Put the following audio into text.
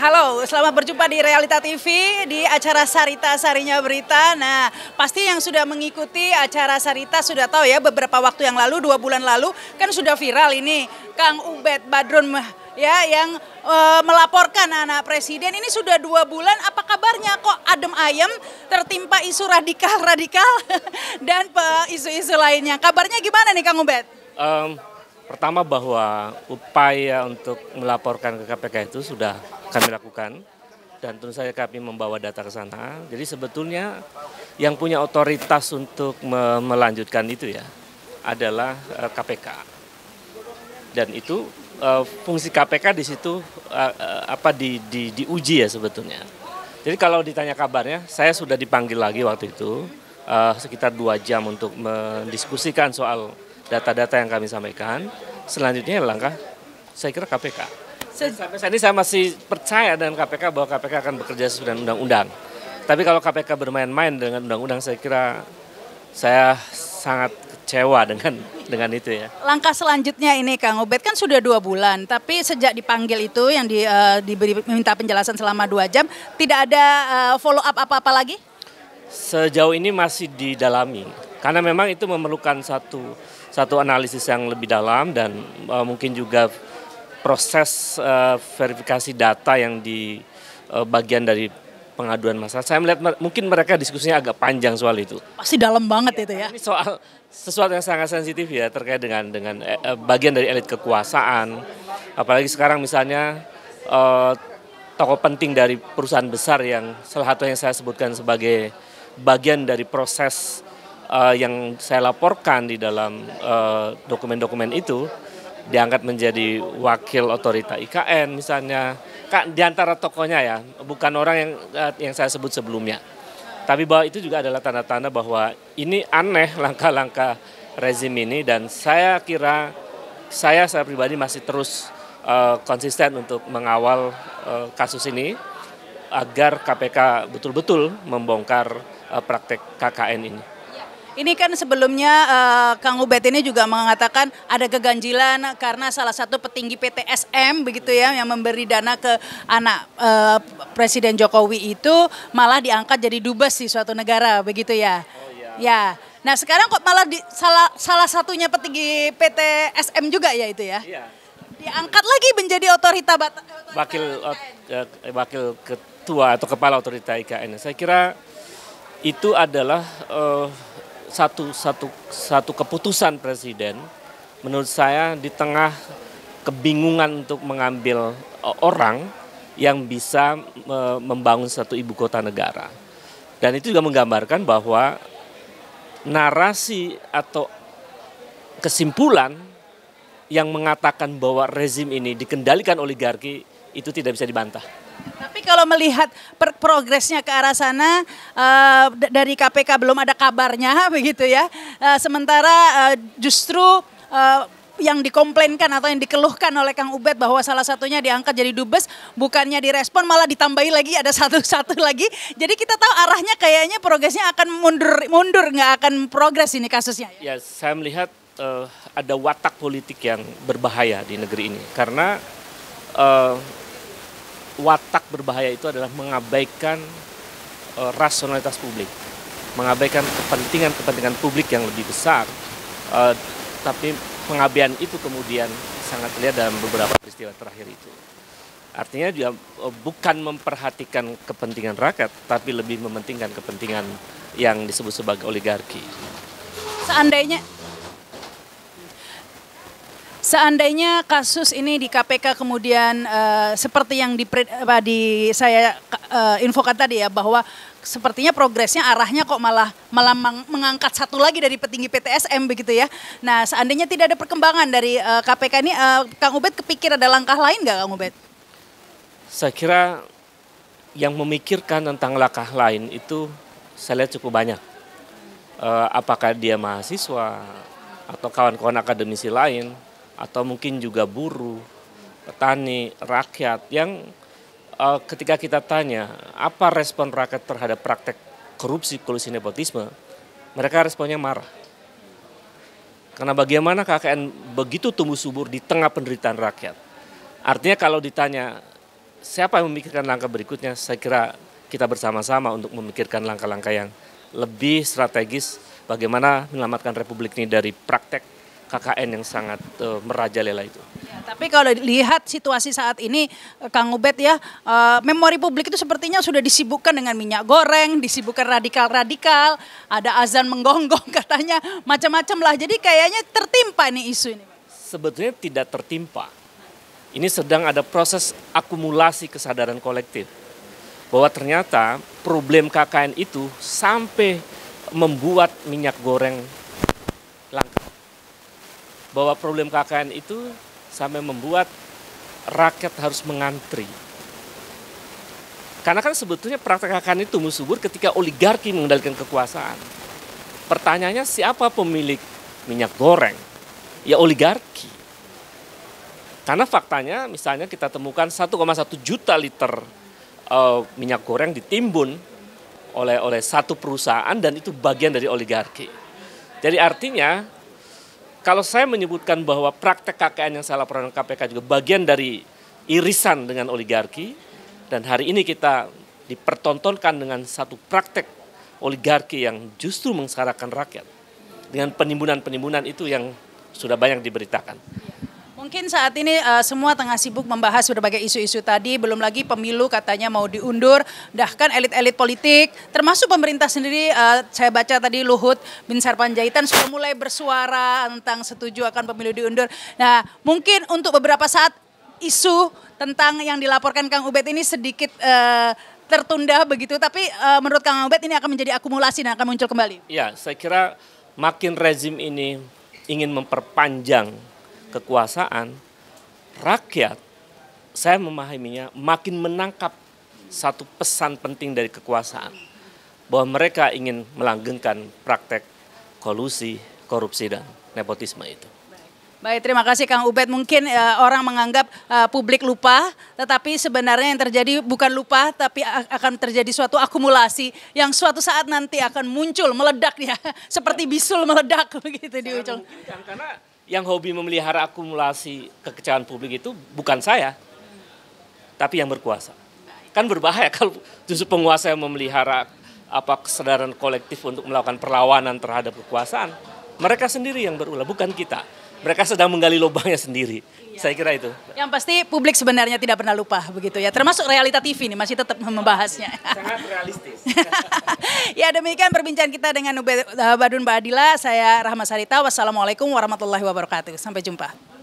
halo, selamat berjumpa di Realita TV di acara Sarita Sarinya Berita. Nah, pasti yang sudah mengikuti acara Sarita sudah tahu ya beberapa waktu yang lalu, dua bulan lalu kan sudah viral ini Kang Ubed Badrun ya yang e, melaporkan anak presiden ini sudah dua bulan apa kabarnya kok adem ayem tertimpa isu radikal radikal dan eh, isu-isu lainnya kabarnya gimana nih Kang Ubed? Um, pertama bahwa upaya untuk melaporkan ke KPK itu sudah kami lakukan dan tentu saja kami membawa data ke sana. Jadi sebetulnya yang punya otoritas untuk melanjutkan itu ya adalah KPK. Eh, dan itu eh, fungsi KPK di situ eh, apa di, di diuji ya sebetulnya. Jadi kalau ditanya kabarnya, saya sudah dipanggil lagi waktu itu sekitar dua jam untuk mendiskusikan soal data-data yang kami sampaikan. Selanjutnya langkah saya kira KPK. Sampai saat ini saya masih percaya dengan KPK bahwa KPK akan bekerja sesuai dengan undang-undang. Tapi kalau KPK bermain-main dengan undang-undang saya kira saya sangat kecewa dengan dengan itu ya. Langkah selanjutnya ini Kang Obed kan sudah dua bulan, tapi sejak dipanggil itu yang di, uh, diberi minta penjelasan selama dua jam, tidak ada uh, eh, follow up apa-apa lagi? Sejauh ini masih didalami, karena memang itu memerlukan satu satu analisis yang lebih dalam dan uh, mungkin juga proses uh, verifikasi data yang di uh, bagian dari pengaduan masalah. Saya melihat mungkin mereka diskusinya agak panjang soal itu. Pasti dalam banget ya, itu ya. Ini soal sesuatu yang sangat sensitif ya terkait dengan dengan uh, bagian dari elit kekuasaan. Apalagi sekarang misalnya uh, tokoh penting dari perusahaan besar yang salah satu yang saya sebutkan sebagai bagian dari proses uh, yang saya laporkan di dalam dokumen-dokumen uh, dokumen -dokumen itu diangkat menjadi wakil otorita IKN misalnya kak di antara tokohnya ya bukan orang yang eh, yang saya sebut sebelumnya tapi bahwa itu juga adalah tanda-tanda bahwa ini aneh langkah-langkah rezim ini dan saya kira saya saya pribadi masih terus uh, konsisten untuk mengawal uh, kasus ini agar KPK betul-betul membongkar uh, praktek KKN ini. Ini kan sebelumnya uh, Kang Ubed ini juga mengatakan ada keganjilan karena salah satu petinggi PTSM begitu ya yang memberi dana ke anak uh, Presiden Jokowi itu malah diangkat jadi dubes di suatu negara begitu ya. Oh, ya. ya. Nah sekarang kok malah di, salah salah satunya petinggi PTSM juga ya itu ya. Iya. Diangkat lagi menjadi otorita, bat, otorita wakil eh, wakil ketua atau kepala otorita IKN. Saya kira itu adalah uh, satu satu satu keputusan presiden menurut saya di tengah kebingungan untuk mengambil e, orang yang bisa e, membangun satu ibu kota negara. Dan itu juga menggambarkan bahwa narasi atau kesimpulan yang mengatakan bahwa rezim ini dikendalikan oligarki itu tidak bisa dibantah. Tapi kalau melihat per progresnya ke arah sana uh, dari KPK belum ada kabarnya begitu ya. Uh, sementara uh, justru uh, yang dikomplainkan atau yang dikeluhkan oleh Kang Ubed bahwa salah satunya diangkat jadi dubes bukannya direspon malah ditambahi lagi ada satu-satu lagi. Jadi kita tahu arahnya kayaknya progresnya akan mundur mundur nggak akan progres ini kasusnya. Ya, ya saya melihat uh, ada watak politik yang berbahaya di negeri ini karena uh, watak berbahaya itu adalah mengabaikan e, rasionalitas publik, mengabaikan kepentingan-kepentingan publik yang lebih besar. E, tapi pengabaian itu kemudian sangat terlihat dalam beberapa peristiwa terakhir itu. Artinya dia e, bukan memperhatikan kepentingan rakyat, tapi lebih mementingkan kepentingan yang disebut sebagai oligarki. Seandainya Seandainya kasus ini di KPK kemudian uh, seperti yang di, apa, di saya uh, infokan tadi ya bahwa sepertinya progresnya arahnya kok malah malah mengangkat satu lagi dari petinggi PTSM begitu ya. Nah, seandainya tidak ada perkembangan dari uh, eh, KPK ini, uh, Kang Ubed kepikir ada langkah lain nggak, Kang Ubed? Saya kira yang memikirkan tentang langkah lain itu saya lihat cukup banyak. Uh, apakah dia mahasiswa atau kawan-kawan akademisi lain? atau mungkin juga buruh, petani, rakyat yang uh, ketika kita tanya apa respon rakyat terhadap praktek korupsi, kolusi nepotisme, mereka responnya marah. Karena bagaimana KKN begitu tumbuh subur di tengah penderitaan rakyat. Artinya kalau ditanya siapa yang memikirkan langkah berikutnya, saya kira kita bersama-sama untuk memikirkan langkah-langkah yang lebih strategis bagaimana menyelamatkan Republik ini dari praktek KKN yang sangat uh, merajalela itu. Ya, tapi kalau lihat situasi saat ini, eh, Kang Ubed ya, uh, memori publik itu sepertinya sudah disibukkan dengan minyak goreng, disibukkan radikal-radikal, ada azan menggonggong katanya, macam-macam lah. Jadi kayaknya tertimpa nih isu ini. Sebetulnya tidak tertimpa. Ini sedang ada proses akumulasi kesadaran kolektif. Bahwa ternyata problem KKN itu sampai membuat minyak goreng bahwa problem KKN itu sampai membuat rakyat harus mengantri. Karena kan sebetulnya praktek KKN itu musuh musubur ketika oligarki mengendalikan kekuasaan. Pertanyaannya siapa pemilik minyak goreng? Ya oligarki. Karena faktanya misalnya kita temukan 1,1 juta liter uh, minyak goreng ditimbun oleh oleh satu perusahaan dan itu bagian dari oligarki. Jadi artinya kalau saya menyebutkan bahwa praktek KKN yang salah peranan KPK juga bagian dari irisan dengan oligarki, dan hari ini kita dipertontonkan dengan satu praktek oligarki yang justru mengsarakan rakyat dengan penimbunan-penimbunan itu yang sudah banyak diberitakan. Mungkin saat ini uh, semua tengah sibuk membahas berbagai isu-isu tadi, belum lagi pemilu katanya mau diundur, bahkan elit-elit politik, termasuk pemerintah sendiri, uh, saya baca tadi Luhut Bin Sarpanjaitan sudah mulai bersuara tentang setuju akan pemilu diundur. Nah, mungkin untuk beberapa saat isu tentang yang dilaporkan Kang Ubed ini sedikit uh, tertunda begitu, tapi uh, menurut Kang Ubed ini akan menjadi akumulasi dan akan muncul kembali. Ya, saya kira makin rezim ini ingin memperpanjang kekuasaan, rakyat, saya memahaminya makin menangkap satu pesan penting dari kekuasaan. Bahwa mereka ingin melanggengkan praktek kolusi, korupsi, dan nepotisme itu. Baik, terima kasih Kang Ubed. Mungkin uh, orang menganggap uh, publik lupa, tetapi sebenarnya yang terjadi bukan lupa, tapi akan terjadi suatu akumulasi yang suatu saat nanti akan muncul, meledak ya, seperti bisul meledak begitu di ujung. Mungkin, karena yang hobi memelihara akumulasi kekecewaan publik itu bukan saya, tapi yang berkuasa. Kan berbahaya kalau justru penguasa yang memelihara apa kesadaran kolektif untuk melakukan perlawanan terhadap kekuasaan. Mereka sendiri yang berulah, bukan kita mereka sedang menggali lubangnya sendiri. Iya. Saya kira itu. Yang pasti publik sebenarnya tidak pernah lupa begitu ya. Termasuk realita TV ini masih tetap membahasnya. Sangat realistis. ya demikian perbincangan kita dengan eh, Badun Badila. Saya Rahma Sarita. Wassalamualaikum warahmatullahi wabarakatuh. Sampai jumpa.